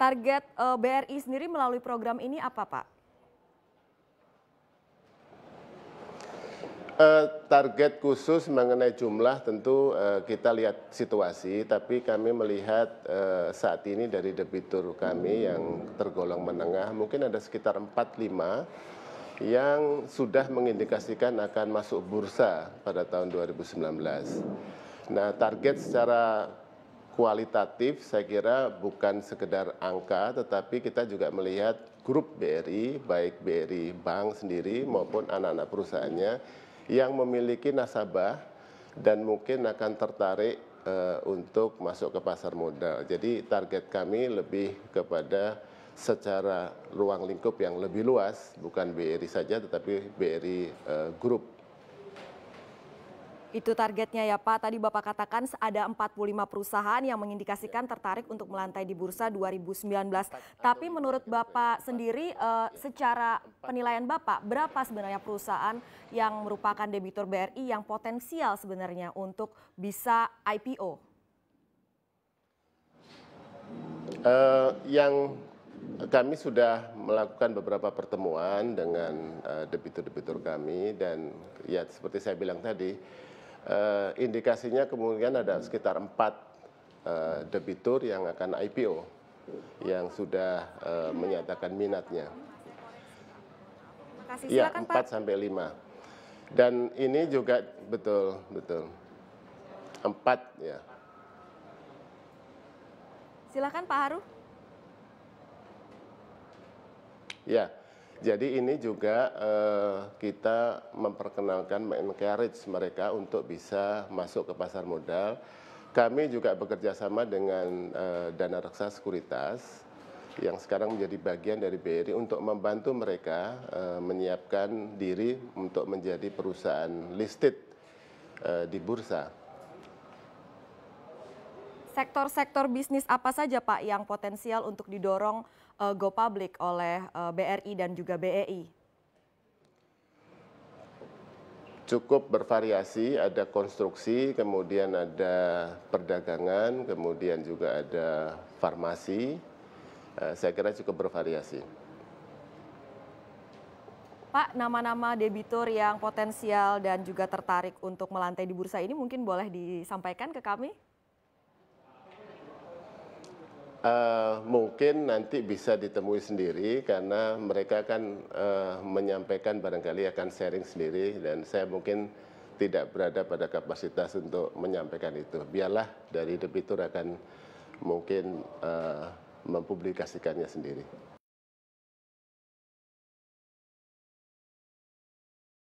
Target uh, eh, BRI sendiri melalui program ini apa, Pak? Uh, target khusus mengenai jumlah tentu uh, kita lihat situasi, tapi kami melihat uh, saat ini dari debitur kami yang tergolong menengah mungkin ada sekitar 45 yang sudah mengindikasikan akan masuk bursa pada tahun 2019. Nah, target secara kualitatif saya kira bukan sekedar angka tetapi kita juga melihat grup BRI baik BRI bank sendiri maupun anak-anak perusahaannya yang memiliki nasabah dan mungkin akan tertarik uh, untuk masuk ke pasar modal. Jadi target kami lebih kepada secara ruang lingkup yang lebih luas bukan BRI saja tetapi BRI uh, eh, grup itu targetnya ya Pak. Tadi Bapak katakan ada 45 perusahaan yang mengindikasikan tertarik untuk melantai di bursa 2019. Tapi menurut Bapak sendiri eh, secara penilaian Bapak berapa sebenarnya perusahaan yang merupakan debitur BRI yang potensial sebenarnya untuk bisa IPO? Uh, eh, yang kami sudah melakukan beberapa pertemuan dengan eh, debitur-debitur uh, debitur -debitur kami dan ya seperti saya bilang tadi uh, indikasinya kemungkinan ada sekitar empat uh, debitur yang akan IPO yang sudah uh, menyatakan minatnya. kasih. ya, 4 sampai 5. Dan ini juga betul, betul. 4 ya. Silakan Pak Haru. Ya. Jadi ini juga uh, kita memperkenalkan, encourage mereka untuk bisa masuk ke pasar modal. Kami juga bekerja sama dengan uh, Dana Reksa Sekuritas yang sekarang menjadi bagian dari BRI untuk membantu mereka uh, menyiapkan diri untuk menjadi perusahaan listed uh, di bursa. Sektor-sektor bisnis apa saja Pak yang potensial untuk didorong uh, go public oleh uh, eh, BRI dan juga BEI? Cukup bervariasi, ada konstruksi, kemudian ada perdagangan, kemudian juga ada farmasi. Uh, saya kira cukup bervariasi. Pak, nama-nama debitur yang potensial dan juga tertarik untuk melantai di bursa ini mungkin boleh disampaikan ke kami? Uh, mungkin nanti bisa ditemui sendiri karena mereka akan uh, eh, menyampaikan barangkali akan sharing sendiri dan saya mungkin tidak berada pada kapasitas untuk menyampaikan itu. Biarlah dari debitur akan mungkin uh, mempublikasikannya sendiri.